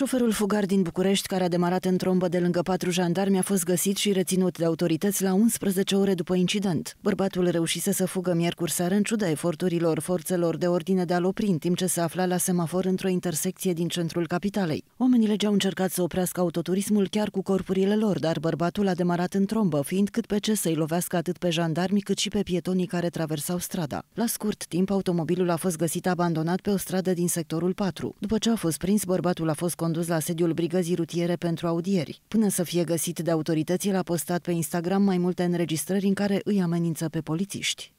Șoferul fugar din București, care a demarat în trombă de lângă patru jandarmi, a fost găsit și reținut de autorități la 11 ore după incident. Bărbatul reușise să fugă miercuri seară în ciuda eforturilor forțelor de ordine de a-l opri în timp ce se afla la semafor într-o intersecție din centrul capitalei. Oamenii legea au încercat să oprească autoturismul chiar cu corpurile lor, dar bărbatul a demarat în trombă, fiind cât pe ce să-i lovească atât pe jandarmi cât și pe pietonii care traversau strada. La scurt timp, automobilul a fost găsit abandonat pe o stradă din sectorul 4. După ce a fost prins, bărbatul a fost condus la sediul brigăzii rutiere pentru audieri. Până să fie găsit de autorități, el a postat pe Instagram mai multe înregistrări în care îi amenință pe polițiști.